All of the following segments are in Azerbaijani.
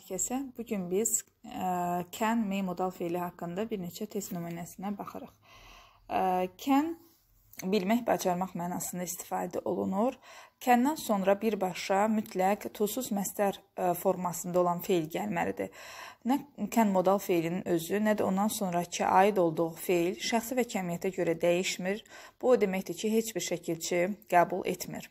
hər kəsə. Bu gün biz e, ə, can may modal feili haqqında bir neçə test nümunəsinə baxırıq. E, ə, can bilmək, bacarmaq mənasında istifadə olunur. Can-dan sonra birbaşa mütləq tusuz məstər e, formasında olan feil gəlməlidir. Nə can modal feilinin özü, nə də ondan sonrakı aid olduğu feil şəxsi və cəmiyyətə görə dəyişmir. Bu o deməkdir ki, heç bir şəkilçi qəbul etmir.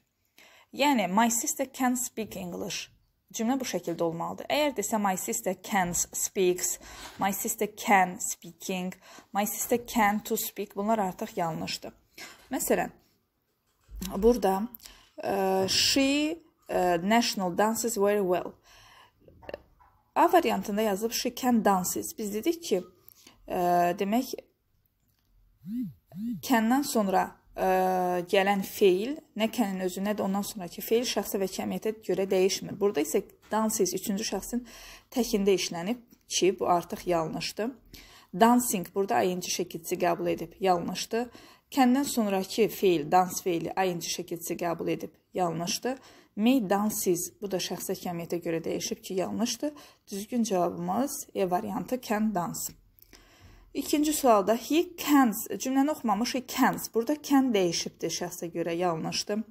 Yəni my sister can speak English Cümlə bu şəkildə olmalıdır. Əgər desə my sister can speaks, my sister can speaking, my sister can to speak bunlar artıq yanlışdır. Məsələn, burada e, she e, national dances very well. A variantında yazıb she can dances. Biz dedik ki, e, demək can-dan sonra ə, gələn feil nə kənin özünə də ondan sonrakı feil şəxsə və cəmiyyətə görə dəyişmir. Burada isə dances üçüncü şəxsin təkində işlənib ki, bu artıq yanlışdır. Dancing burada ing şəkilçisi qəbul edib, yanlışdır. Kəndən sonrakı feil, dans feili ing şəkilçisi qəbul edib, yanlışdır. May dances bu da şəxsə cəmiyyətə görə dəyişib ki, yanlışdır. Düzgün cavabımız E variantı can dance. İkinci sualda he cans cümləni oxumamışıq cans. Burada can dəyişibdir şəxsə görə yanlışdır.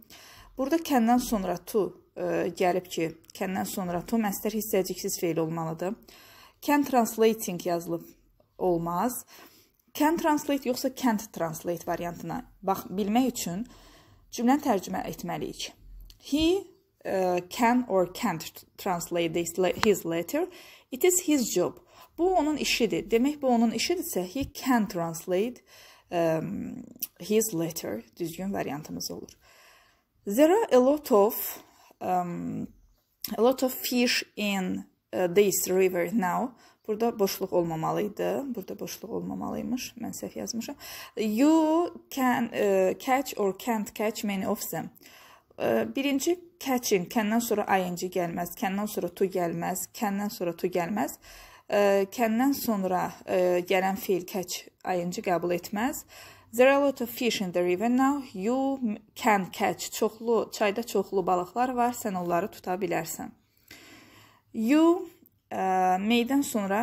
Burada can-dan sonra to ə, e, gəlib ki, can-dan sonra to məstər hissəciksiz feil olmalıdır. Can translating yazılıb olmaz. Can translate yoxsa can't translate variantına bax bilmək üçün cümləni tərcümə etməliyik. He uh, can or can't translate this, his letter. It is his job. Bu onun işidir. Demək bu onun işidirsə, he can translate um, his letter düzgün variantımız olur. There are a lot of um, a lot of fish in uh, this river now. Burada boşluq olmamalı idi. Burada boşluq olmamalıymış. Mən səhv yazmışam. You can uh, catch or can't catch many of them. Uh, birinci catching, can-dan sonra ing gəlməz, can-dan sonra to gəlməz, can-dan sonra to gəlməz. Uh, Kəndən sonra gələn fiil catch ayıncı qəbul etməz. There are a lot of fish in the river now. You can catch. Çoxlu, çayda çoxlu balıqlar var. Sən onları tuta bilərsən. You ə, meydən sonra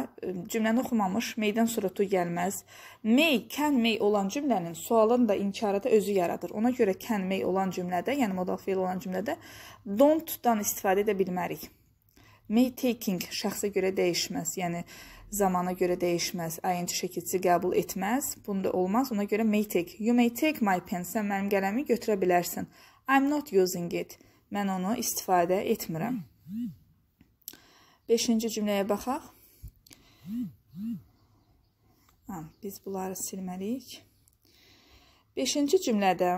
cümləni oxumamış meydən sonra to gəlməz. May, can may olan cümlənin sualın da inkarı da özü yaradır. Ona görə can may olan cümlədə, yəni modal fiil olan cümlədə don't-dan istifadə edə bilmərik. May taking şəxsə görə dəyişməz. Yəni zamana görə dəyişməz. INT şəkilçi qəbul etməz. Bunda olmaz. Ona görə may take. You may take my pen. Sən mənim qələmimi götürə bilərsən. I'm not using it. Mən onu istifadə etmirəm. 5-ci cümləyə baxaq. Ha, biz bunları silməliyik. 5-ci cümlədə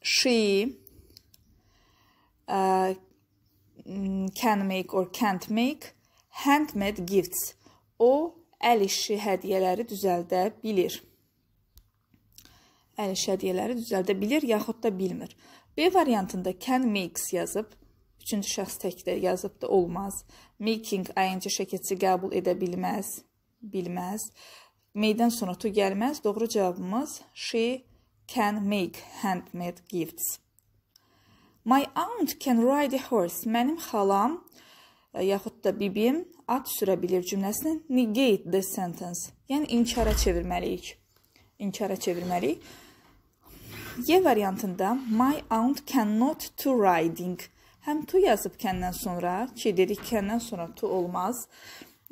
she ə, uh, Mm, can make or can't make handmade gifts. O əl işi hədiyyələri düzəldə bilir. Əl işi hədiyyələri düzəldə bilir yaxud da bilmir. B variantında can makes yazıb üçüncü şəxs təkdə yazıb da olmaz. Making ing şəkilçi qəbul edə bilməz, bilməz. Meydən sonra to gəlməz. Doğru cavabımız she can make handmade gifts. My aunt can ride a horse. Mənim xalam e, yaxud da bibim at sürə bilir cümləsini negate the sentence, yəni inkara çevirməliyik. İnkara çevirməliyik. Y variantında my aunt cannot to riding. Həm to yazıb kəndən sonra, ki dedik kəndən sonra to olmaz,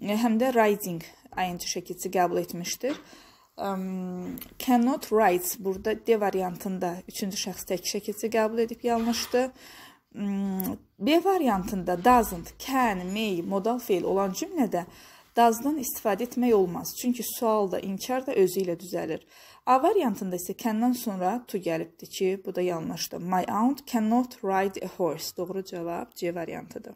e, həm də riding ing şəkilçi qəbul etmişdir um, cannot write burada D variantında üçüncü şəxs tək şəkildə qəbul edib yanlışdı. Um, B variantında doesn't, can, may modal feil olan cümlədə does-dan istifadə etmək olmaz. Çünki sual da, inkar da özü ilə düzəlir. A variantında isə can-dan sonra to gəlibdi ki, bu da yanlışdı. My aunt cannot ride a horse. Doğru cavab C variantıdır.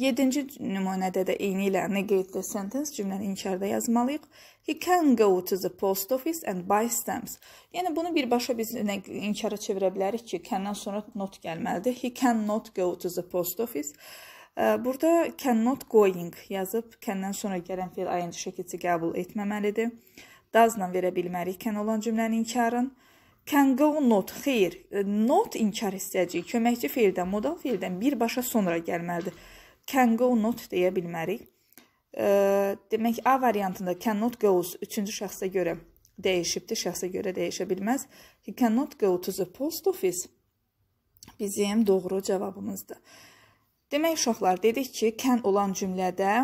Yedinci nümunədə də eynilə negate the sentence cümləni inkərdə yazmalıyıq. He can go to the post office and buy stamps. Yəni bunu birbaşa biz inkara çevirə bilərik ki, can-dan sonra not gəlməlidir. He cannot go to the post office. Burada cannot going yazıb can-dan sonra gələn fiil ing şəkilçi qəbul etməməlidir. Does-la verə bilmərik can olan cümlənin inkarın. Can go not, xeyr, not inkar hissəcik köməkçi feildən, modal feildən birbaşa sonra gəlməlidir can go not deyə bilmərik. E, demək A variantında cannot goes üçüncü şəxsə görə dəyişibdi, şəxsə görə dəyişə bilməz. He cannot go to the post office bizim doğru cavabımızdır. Demək uşaqlar, dedik ki, can olan cümlədə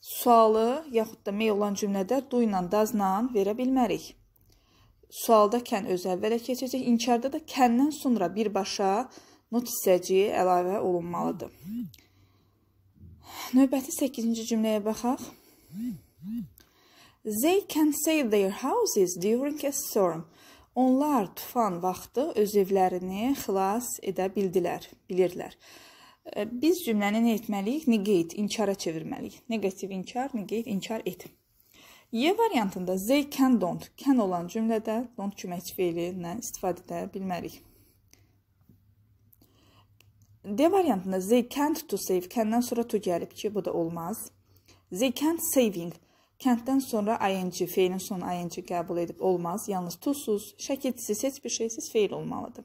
sualı yaxud da may olan cümlədə do ilə does ilə verə bilmərik. Sualda can öz əvvələ keçəcək, inkarda da can-dan sonra birbaşa not hissəciyi əlavə olunmalıdır. Növbəti 8-ci cümləyə baxaq. They can save their houses during a storm. Onlar tufan vaxtı öz evlərini xilas edə bildilər, bilirlər. E, biz cümləni nə etməliyik? Negate, inkara çevirməliyik. Negativ inkar, negate, inkar et. Y variantında they can don't, can olan cümlədə don't kömək feilinə istifadə edə bilmərik. D variantında they can't to save can-dən sonra to gəlib ki, bu da olmaz. They can't saving Kənddən sonra ing, feilin sonu ing qəbul edib olmaz. Yalnız tusuz, şəkilsiz, heç bir şeysiz feil olmalıdır.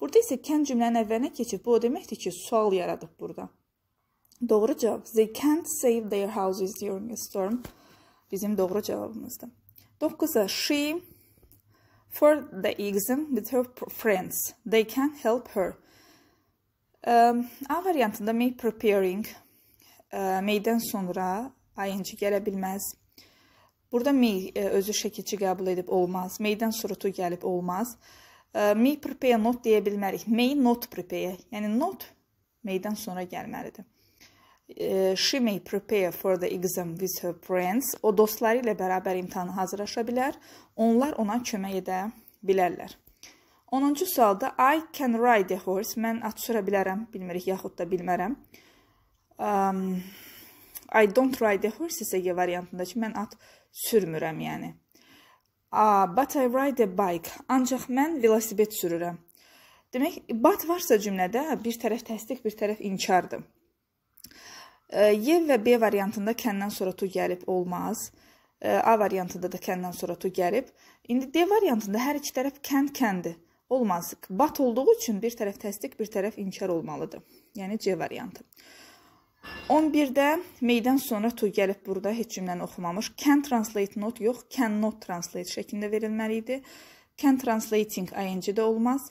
Burada isə can cümlənin əvvəlinə keçib bu o deməkdir ki, sual yaradıb burada. Doğru cavab they can't save their houses during a storm bizim doğru cavabımızdır. 9-a she for the exam with her friends. They can help her. Ehm, A variantında may preparing may-dən sonra ing gələ bilməz. Burada may e, özü şəkilçi qəbul edib olmaz. May-dən sonra to gəlib olmaz. May prepare not deyə bilmərik. May not prepare. Yəni not may-dən sonra gəlməlidir. She may prepare for the exam with her friends. O dostları ilə bərabər imtahana hazırlaşa bilər. Onlar ona kömək edə bilərlər. 10-cu sualda I can ride a horse. Mən at sürə bilərəm, bilmirik yaxud da bilmərəm. Um, I don't ride a horse isə G variantında ki, mən at sürmürəm, yəni. Uh, but I ride a bike. Ancaq mən velosiped sürürəm. Demək, but varsa cümlədə bir tərəf təsdiq, bir tərəf inkardır. E, y və B variantında kəndən sonra tu gəlib olmaz. E, a variantında da kəndən sonra tu gəlib. İndi D variantında hər iki tərəf kənd kəndir olmaz. Bat olduğu üçün bir tərəf təsdiq, bir tərəf inkar olmalıdır. Yəni C variantı. 11-də meydən sonra to gəlib burada heç cümləni oxumamış. Can translate not yox, can not translate şəklində verilməli idi. Can translating ing-də olmaz.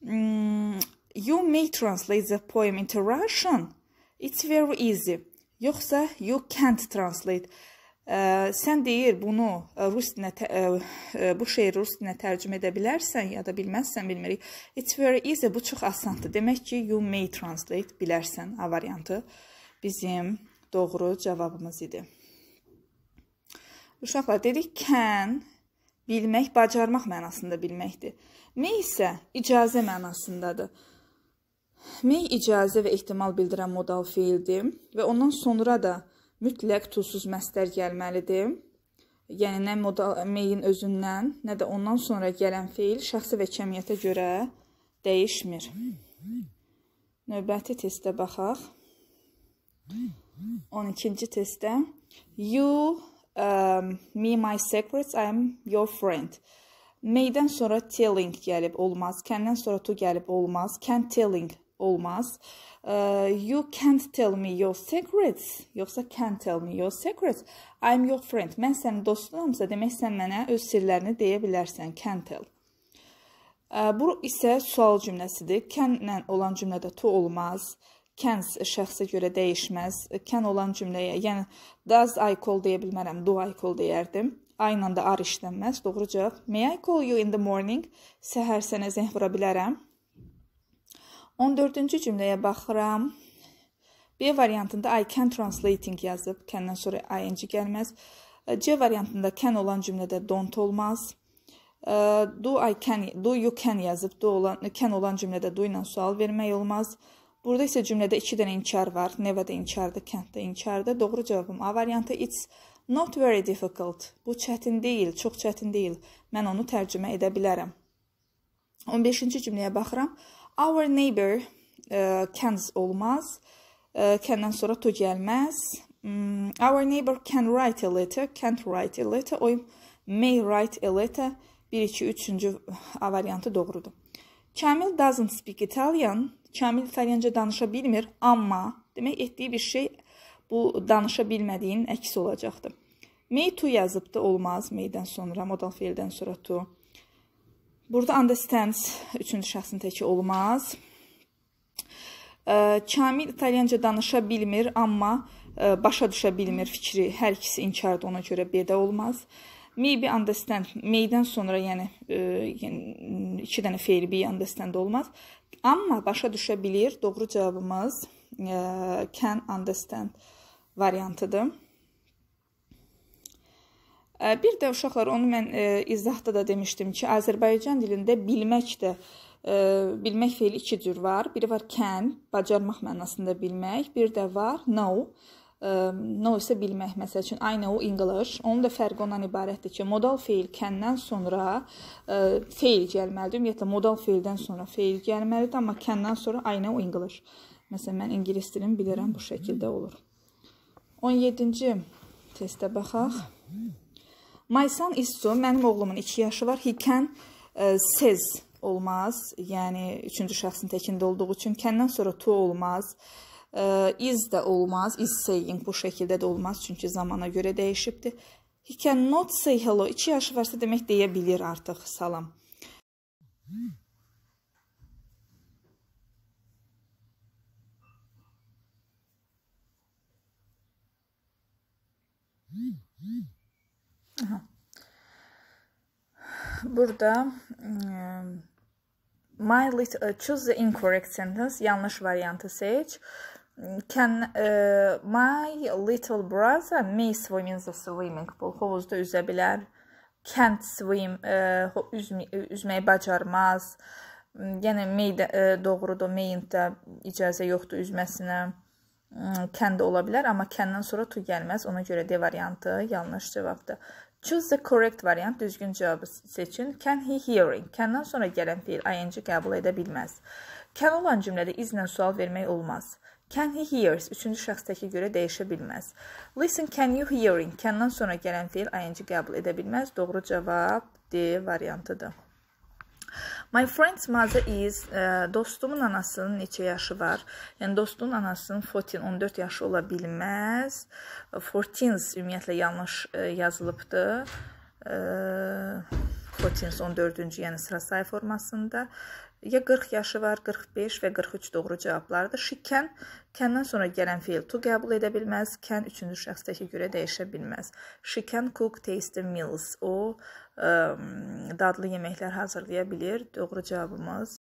Hmm, you may translate the poem into Russian. It's very easy. Yoxsa you can't translate. Ə, sən deyir bunu e, rus dilinə ə, e, e, bu şeiri rus dilinə tərcümə edə bilərsən ya da bilməzsən bilmirik. It's very easy bu çox asandır. Demək ki, you may translate bilərsən A variantı bizim doğru cavabımız idi. Uşaqlar dedik can bilmək, bacarmaq mənasında bilməkdir. May isə icazə mənasındadır. May icazə və ehtimal bildirən modal feildir və ondan sonra da mütləq tuzsuz məstər gəlməlidir. Yəni nə modal meyin özündən, nə də ondan sonra gələn feil şəxsi və cəmiyyətə görə dəyişmir. Növbəti testə baxaq. 12-ci testdə you um, me my secrets I am your friend. Meydən sonra telling gəlib olmaz, kəndən sonra to gəlib olmaz, can telling olmaz. Uh, you can't tell me your secrets. Yoxsa can't tell me your secrets. I'm your friend. Mən sənin dostunamsa, demək sən mənə öz sirlərini deyə bilərsən. Can tell. Uh, bu isə sual cümləsidir. Can-lə olan cümlədə to olmaz. Can şəxsə görə dəyişməz. Can olan cümləyə, yəni does I call deyə bilmərəm, do I call deyərdim. I ilə də ar işlənməz. Doğru cavab. May I call you in the morning? Səhər sənə zəng vura bilərəm. 14-cü cümləyə baxıram. B variantında I can translating yazıb, can-dan sonra ing gəlməz. C variantında can olan cümlədə don't olmaz. Do I can, do you can yazıb, do olan can olan cümlədə do ilə sual vermək olmaz. Burada isə cümlədə 2 dənə inkar var. Nevada inkardı, kənddə inkardı. Doğru cavabım A variantı it's not very difficult. Bu çətin deyil, çox çətin deyil. Mən onu tərcümə edə bilərəm. 15-ci cümləyə baxıram. Our neighbor e, cans olmaz. E, can'dan sonra to gəlməz. Mm, our neighbor can write a letter, can't write a letter. O may write a letter. 1 2 3-cü A variantı doğrudur. Kamil doesn't speak Italian. Kamil İtalyanca danışa bilmir, amma demək etdiyi bir şey bu danışa bilmədiyinin əksi olacaqdır. May to yazıb da olmaz, may-dən sonra, modal feildən sonra to. Burada understands üçüncü şəxsin teki olmaz. Kamil italyanca danışa bilmir, amma başa düşə bilmir fikri hər ikisi inkardır, ona görə belə olmaz. Maybe understand meydən sonra, yəni, e, yəni iki dənə feil be understand olmaz. Amma başa düşə bilir. Doğru cavabımız e, can understand variantıdır. Bir də uşaqlar, onu mən izahda da demişdim ki, Azərbaycan dilində bilmək də bilmək feili iki cür var. Biri var can, bacarmaq mənasında bilmək, bir də var know know isə bilmək. Məsəl üçün I know English. Onun da fərqi ondan ibarətdir ki, modal feil can-dan sonra feil gəlməlidir. Ümumiyyətlə modal feildən sonra feil gəlməlidir, amma can-dan sonra I know English. Məsələn, mən ingilis dilini bilirəm bu şəkildə olur. 17-ci testə baxaq. My son is two. Mənim oğlumun 2 yaşı var. He can uh, says olmaz. Yəni üçüncü şəxsin təkində olduğu üçün kəndən sonra to olmaz. Uh, is də olmaz. Is saying bu şəkildə də olmaz çünki zamana görə dəyişibdi. He can not say hello. 2 yaşı varsa demək deyə bilir artıq salam. Hmm. Mm-hmm. Aha. Burada e, my little, uh, choose the incorrect sentence. Yanlış variantı seç. Can e, my little brother may swim in the swimming pool. Hovuzda üzə bilər. Can't swim. E, üzmə, üzməyi bacarmaz. Yəni may də, e, doğrudur. May'in də icazə yoxdur üzməsinə kən də ola bilər, amma kəndən sonra tu gəlməz. Ona görə D variantı yanlış cavabdır. Choose the correct variant, düzgün cavabı seçin. Can he hearing? Can-dan sonra gələn fiil ing qəbul edə bilməz. Can olan cümlədə izlə sual vermək olmaz. Can he hears? Üçüncü şəxsdəki görə dəyişə bilməz. Listen, can you hearing? Can-dan sonra gələn fiil ing qəbul edə bilməz. Doğru cavab D variantıdır. My friend's mother is ə, e, dostumun anasının neçə yaşı var? Yəni dostun anasının 14 14 yaşı ola bilməz. 14 e, ümumiyyətlə yanlış ə, e, yazılıbdı. Ə, Potins 14-cü, yəni sıra sayı formasında ya 40 yaşı var, 45 və 43 doğru cavablardır. Şikən kəndən sonra gələn fiil to qəbul edə bilməz, can üçüncü şəxsdəki görə dəyişə bilməz. She can cook tasty meals. O ə, dadlı yeməklər hazırlaya bilir. Doğru cavabımız